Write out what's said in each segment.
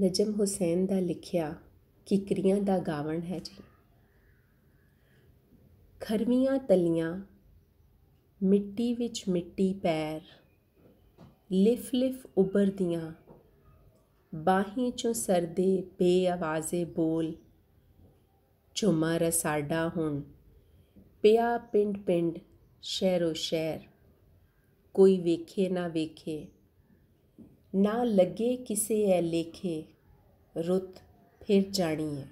ਨਜਮ ਹੁਸੈਨ ਦਾ ਲਿਖਿਆ ਕਿਕਰੀਆਂ ਦਾ ਗਾਵਣ ਹੈ ਜੀ ਖਰਮੀਆਂ ਤਲੀਆਂ ਮਿੱਟੀ ਵਿੱਚ ਮਿੱਟੀ ਪੈਰ ਲਿਫ ਲਿਫ ਉਬਰਦੀਆਂ ਬਾਹੀਂ ਚੋਂ ਸਰਦੇ ਬੇਆਵਾਜ਼ੇ ਬੋਲ ਚੁਮਰ ਸਾਡਾ ਹੁਣ ਪਿਆ ਪਿੰਡ ਪਿੰਡ ਸ਼ਹਿਰੋ ਸ਼ਹਿਰ ਕੋਈ ਵੇਖੇ ਨਾ ਵੇਖੇ ਨਾ ਲੱਗੇ ਕਿਸੇ ਐ ਲੇਖੇ ਰੁੱਤ ਫਿਰ ਜਾਣੀ ਐ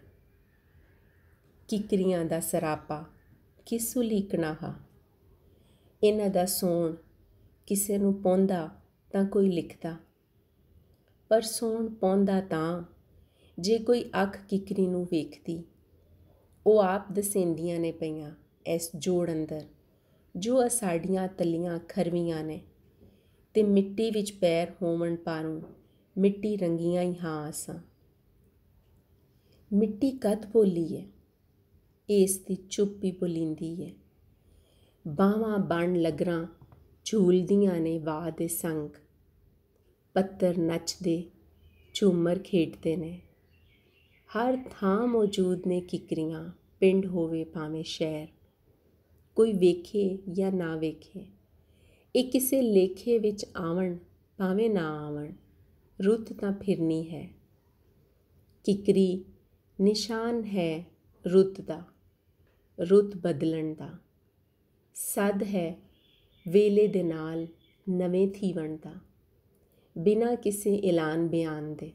ਕਿਕਰੀਆਂ ਦਾ ਸਰਾਪਾ ਕਿਸ ਉਲੀਕਣਾ ਹਾ ਇਹਨਾਂ ਦਾ ਸੋਣ ਕਿਸੇ ਨੂੰ ਪੌਂਦਾ ਤਾਂ ਕੋਈ ਲਿਖਦਾ ਪਰ ਸੋਣ ਪੌਂਦਾ ਤਾਂ ਜੇ ਕੋਈ ਅੱਖ ਕਿਕਰੀ ਨੂੰ ਵੇਖਦੀ ਉਹ ਆਪ ਦਸੇਂਦੀਆਂ ਨੇ ਪਈਆਂ ਇਸ ਜੋੜ ਅੰਦਰ ਜੋ ਅਸਾਡੀਆਂ ਤਲੀਆਂ ਖਰਵੀਆਂ ਨੇ ਤੇ ਮਿੱਟੀ ਵਿੱਚ ਪੈਰ ਹੋਵਣ ਪਾਰੋਂ ਮਿੱਟੀ ਰੰਗੀਆਂ ਹੀ ਹਾਂ ਆਸਾਂ ਮਿੱਟੀ ਕਤ ਬੋਲੀ ਹੈ ਇਸ ਦੀ ਚੁੱਪੀ ਬੁਲਿੰਦੀ ਹੈ ਬਾਵਾ ਬਣ ਲਗਰਾਂ ਝੂਲਦੀਆਂ ਨੇ ਵਾਹ ਦੇ ਸੰਗ ਪੱਤਰ ਨੱਚਦੇ ਝੂਮਰ ਖੇਡਦੇ ਨੇ ਹਰ ਥਾਂ ਮੌਜੂਦ ਨੇ ਕਿਕਰੀਆਂ ਪਿੰਡ ਹੋਵੇ ਭਾਵੇਂ ਸ਼ਹਿਰ ਕੋਈ ਵੇਖੇ ਜਾਂ ਨਾ ਵੇਖੇ ਇਹ ਕਿਸੇ ਲੇਖੇ ਵਿੱਚ ਆਵਣ ਭਾਵੇਂ ਨਾ ਆਵਣ ਰੁੱਤ ਤਾਂ ਫਿਰਨੀ ਹੈ ਕਿਕਰੀ ਨਿਸ਼ਾਨ ਹੈ ਰੁੱਤ ਦਾ ਰੁੱਤ ਬਦਲਣ ਦਾ ਸਦ ਹੈ ਵੇਲੇ ਦੇ ਨਾਲ ਨਵੇਂ ਥੀਵਣ ਦਾ ਬਿਨਾ ਕਿਸੇ ਐਲਾਨ ਬਿਆਨ ਦੇ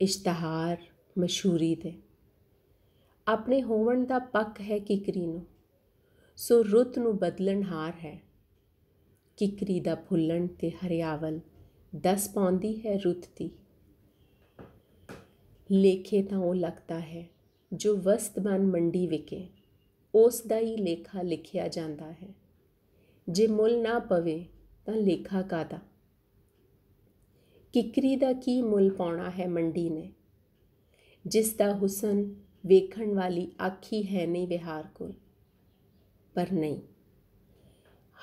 ਇਸ਼ਤਿਹਾਰ ਮਸ਼ਹੂਰੀ ਦੇ ਆਪਣੇ ਹੋਵਣ ਦਾ ਪੱਕ ਹੈ ਕਿਕਰੀ ਨੂੰ ਸੋ ਰੁੱਤ ਨੂੰ ਬਦਲਣ ਹਾਰ ਹੈ ਕਿਕਰੀ ਦਾ ਫੁੱਲਣ ਤੇ ਹਰਿਆਵਲ ਦਸ ਪਾਉਂਦੀ ਹੈ ਰੁੱਤ ਦੀ ਲੇਖੇ ਤਾਂ ਉਹ ਲੱਗਦਾ ਹੈ ਜੋ ਵਸਤ ਮੰਡੀ ਵਿਕੇ ਉਸ ਦਾ ਹੀ ਲੇਖਾ ਲਿਖਿਆ ਜਾਂਦਾ ਹੈ ਜੇ ਮੁੱਲ ਨਾ ਪਵੇ ਤਾਂ ਲੇਖਾ ਕਾਦਾ ਕਿਕਰੀ ਦਾ ਕੀ ਮੁੱਲ ਪਾਉਣਾ ਹੈ ਮੰਡੀ ਨੇ ਜਿਸ ਦਾ ਹੁਸਨ ਵੇਖਣ ਵਾਲੀ ਆਖੀ ਹੈ ਨਹੀਂ ਵਿਹਾਰ ਕੋਲ ਪਰ ਨਹੀਂ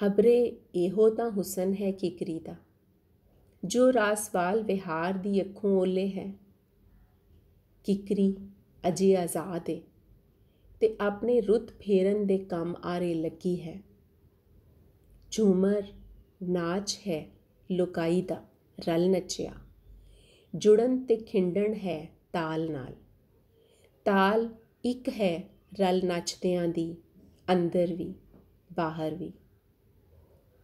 ਹਬਰੇ ਇਹੋ ਤਾਂ ਹੁਸਨ ਹੈ ਕਿਕਰੀ ਦਾ ਜੋ ਰਾਸਵਾਲ ਵਿਹਾਰ ਦੀ ਅੱਖੋਂ ਓਲੇ ਹੈ ਕਿਕਰੀ ਅਜੇ ਆਜ਼ਾਦ ਹੈ ਤੇ ਆਪਣੇ ਰੁੱਤ ਫੇਰਨ ਦੇ ਕੰਮ ਆਰੇ ਲੱਗੀ ਹੈ ਝੂਮਰ ਨਾਚ ਹੈ ਲੋਕਾਈ ਦਾ ਰਲ ਨੱਚਿਆ ਜੁੜਨ ਤੇ ਖਿੰਡਣ ਹੈ ਤਾਲ ਨਾਲ ਤਾਲ ਇੱਕ ਹੈ ਰਲ ਨੱਚਦਿਆਂ ਦੀ ਅੰਦਰ ਵੀ ਬਾਹਰ ਵੀ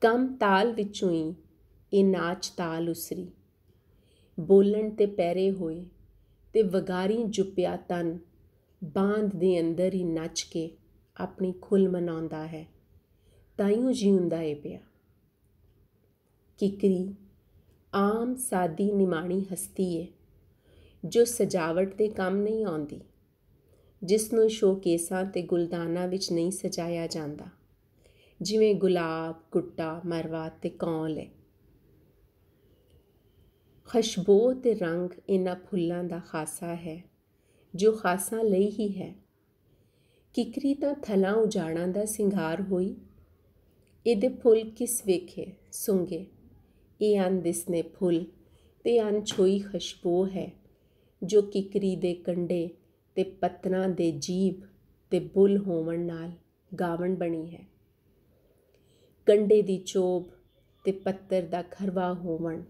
ਕਮ ਤਾਲ ਵਿੱਚੋਂ ਹੀ ਇਹ ਨਾਚ ਤਾਲ ਉਸਰੀ ਬੋਲਣ ਤੇ ਪੈਰੇ ਹੋਏ ਤੇ ਵਗਾਰੀ ਜੁਪਿਆ ਤਨ ਬਾਂਧ ਦੇ ਅੰਦਰ ਹੀ ਨੱਚ ਕੇ ਆਪਣੀ ਖੁੱਲ ਮਨਾਉਂਦਾ ਹੈ ਤਾਈਓ ਜੀਉਂਦਾ ਏ ਪਿਆ ਕਿਕਰੀ ਆਮ ਸਾਦੀ ਨਿਮਾਣੀ ਹਸਤੀ ਏ ਜੋ ਸਜਾਵਟ ਦੇ ਕੰਮ ਨਹੀਂ ਆਉਂਦੀ ਜਿਸ ਨੂੰ ਸ਼ੋਕੇਸਾਂ ਤੇ ਗੁਲਦਾਨਾਂ ਵਿੱਚ ਨਹੀਂ ਸਜਾਇਆ ਜਾਂਦਾ ਜਿਵੇਂ ਗੁਲਾਬ ਗੁੱਟਾ ਮਰਵਾ ਤੇ ਕੌਲ ਹੈ ਖੁਸ਼ਬੂ ਤੇ ਰੰਗ ਇਹਨਾਂ ਫੁੱਲਾਂ ਦਾ ਖਾਸਾ ਹੈ ਜੋ ਖਾਸਾ ਲਈ ਹੀ ਹੈ ਕਿਕਰੀ ਤਾਂ ਥਲਾ ਉਜਾਣਾ ਦਾ ਸਿੰਗਾਰ ਹੋਈ ਇਹਦੇ ਫੁੱਲ ਕਿਸ ਵੇਖੇ ਸੁੰਗੇ ਇਹ ਅਨ ਦਿਸਨੇ ਫੁੱਲ ਤੇ ਅਨ ਛੋਈ ਖੁਸ਼ਬੂ ਹੈ ਜੋ ਕਿਕਰੀ ਦੇ ਕੰਡੇ ਤੇ ਪਤਨਾ ਦੇ ਜੀਬ ਤੇ ਬੁੱਲ ਹੋਵਣ ਨਾਲ ਗਾਵਣ ਬਣੀ ਹੈ ਕੰਡੇ ਦੀ ਚੋਬ ਤੇ ਪੱਤਰ ਦਾ ਖਰਵਾ ਹੋਵਣ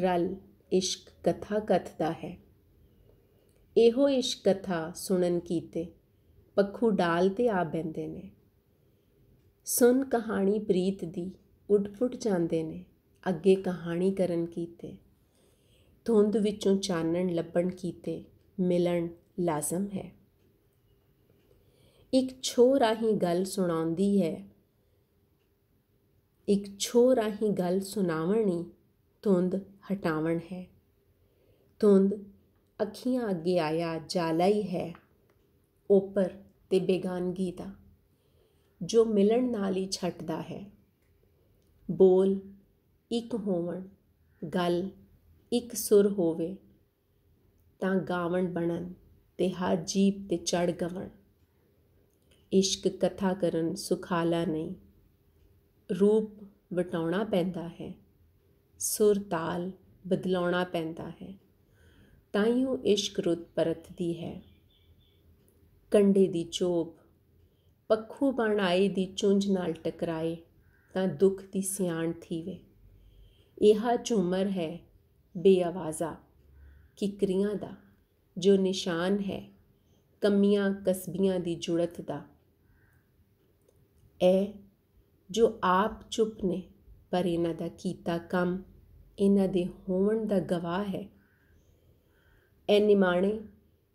ਰਲ ਇਸ਼ਕ ਕਥਾ ਕਥਦਾ ਹੈ ਇਹੋ ਇਸ਼ਕ ਕਥਾ ਸੁਣਨ ਕੀਤੇ ਪੱਖੂ ਡਾਲ ਤੇ ਆ ਬੈੰਦੇ ਨੇ ਸੁਣ ਕਹਾਣੀ ਪ੍ਰੀਤ ਦੀ ਉੱਡ ਫੁੱਟ ਜਾਂਦੇ ਨੇ ਅੱਗੇ ਕਹਾਣੀ ਕਰਨ ਕੀਤੇ ਧੁੰਦ ਵਿੱਚੋਂ ਚਾਨਣ ਲੱਭਣ ਕੀਤੇ ਮਿਲਣ ਲਾਜ਼ਮ ਹੈ ਇੱਕ ਛੋਰਾ ਹੀ ਗੱਲ ਸੁਣਾਉਂਦੀ ਹੈ ਇਕ ਛੋ ਰਾਹੀਂ ਗੱਲ ਸੁਣਾਵਣੀ ਧੁੰਦ ਹਟਾਵਣ ਹੈ ਧੁੰਦ ਅੱਖੀਆਂ ਅੱਗੇ ਆਇਆ ਜਾਲਾ ਹੀ ਹੈ ਉਪਰ ਤੇ ਬੇਗਾਨਗੀ ਦਾ ਜੋ ਮਿਲਣ ਨਾਲ ਹੀ ਛੱਟਦਾ ਹੈ ਬੋਲ ਇੱਕ ਹੋਵਣ ਗੱਲ ਇੱਕ ਸੁਰ ਹੋਵੇ ਤਾਂ ਗਾਵਣ ਬਣਨ ਤੇ ਹਰ ਜੀਬ ਤੇ ਚੜ ਗਵਣ ਇਸ਼ਕ ਕਥਾ ਕਰਨ ਸੁਖਾਲਾ ਨਹੀਂ ਰੂਪ ਵਟਾਉਣਾ ਪੈਂਦਾ ਹੈ ਸੁਰ ਤਾਲ ਬਦਲਾਉਣਾ ਪੈਂਦਾ ਹੈ ਤਾਈਓ ਇਸ਼ਕ ਰੁੱਤ ਪਰਤਦੀ ਹੈ ਕੰਡੇ ਦੀ ਚੋਪ ਪੱਖੂ ਬਣਾਈ ਦੀ ਚੁੰਝ ਨਾਲ ਟਕਰਾਏ ਤਾਂ ਦੁੱਖ ਦੀ ਸਿਆਣ ਥੀਵੇ ਇਹਾ ਝੁਮਰ ਹੈ ਬੇਆਵਾਜ਼ਾ ਕਿਕਰੀਆਂ ਦਾ ਜੋ ਨਿਸ਼ਾਨ ਹੈ ਕਮੀਆਂ ਕਸਬੀਆਂ ਦੀ ਜੁੜਤ ਦਾ ਐ ਜੋ ਆਪ ਚੁੱਪ ਨੇ ਪਰ ਇਹਨਾਂ ਦਾ ਕੀਤਾ ਕੰਮ ਇਹਨਾਂ ਦੇ ਹੋਣ ਦਾ ਗਵਾਹ ਹੈ ਐ ਨਿਮਾਣੇ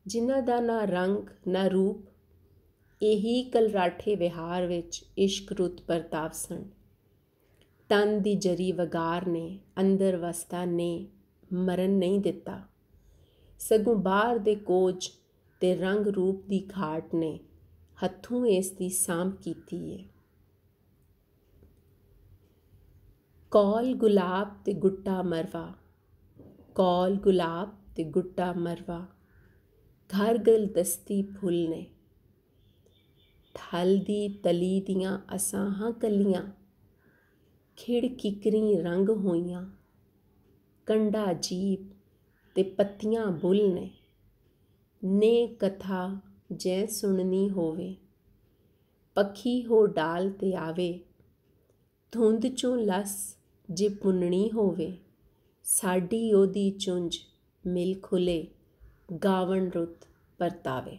ਜਿਨ੍ਹਾਂ ਦਾ ਨਾ ਰੰਗ ਨਾ ਰੂਪ ਇਹੀ ਕਲਰਾਠੇ ਵਿਹਾਰ ਵਿੱਚ ਇਸ਼ਕ ਰੁੱਤ ਪਰਤਾਵ ਸਨ ਤਨ ਦੀ ਜਰੀ ਵਗਾਰ ਨੇ ਅੰਦਰ ਵਸਤਾ ਨੇ ਮਰਨ ਨਹੀਂ ਦਿੱਤਾ ਸਗੋਂ ਬਾਹਰ ਦੇ ਕੋਜ ਤੇ ਰੰਗ ਰੂਪ ਦੀ ਘਾਟ ਨੇ ਹੱਥੋਂ ਇਸ ਦੀ ਸਾਂਭ ਕੀਤੀ ਹੈ ਕੌਲ ਗੁਲਾਬ ਤੇ ਗੁੱਟਾ ਮਰਵਾ ਕੌਲ ਗੁਲਾਬ ਤੇ ਗੁੱਟਾ ਮਰਵਾ ਘਰ ਗਲ ਦਸਤੀ ਫੁੱਲ ਨੇ ਥਲ ਦੀ ਤਲੀ ਦੀਆਂ ਅਸਾਂ ਹਾਂ ਕਲੀਆਂ ਖਿੜ ਕਿਕਰੀ ਰੰਗ ਹੋਈਆਂ ਕੰਡਾ ਜੀਬ ਤੇ ਪੱਤੀਆਂ ਬੁੱਲ ਨੇ ਨੇ ਕਥਾ ਜੈ ਸੁਣਨੀ ਹੋਵੇ ਪੱਖੀ ਹੋ ਡਾਲ ਤੇ ਆਵੇ ਧੁੰਦ ਚੋਂ ਲਸ ਜੇ ਪੁੰਨਣੀ ਹੋਵੇ ਸਾਡੀ ਉਹਦੀ ਚੁੰਝ ਮਿਲ ਖੁਲੇ ਗਾਵਣ ਰੁੱਤ ਪਰਤਾਵੇ